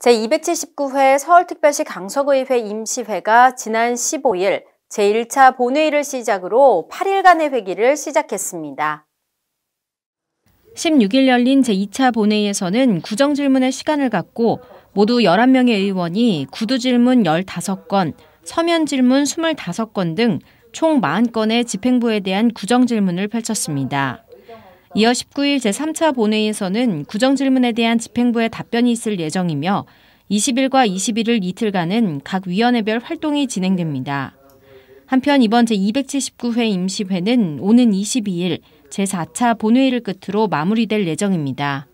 제279회 서울특별시 강서구의회 임시회가 지난 15일 제1차 본회의를 시작으로 8일간의 회기를 시작했습니다. 16일 열린 제2차 본회의에서는 구정질문의 시간을 갖고 모두 11명의 의원이 구두질문 15건, 서면질문 25건 등 총 40건의 집행부에 대한 구정질문을 펼쳤습니다. 이어 19일 제3차 본회의에서는 구정질문에 대한 집행부의 답변이 있을 예정이며 20일과 21일 이틀간은 각 위원회별 활동이 진행됩니다. 한편 이번 제279회 임시회는 오는 22일 제4차 본회의를 끝으로 마무리될 예정입니다.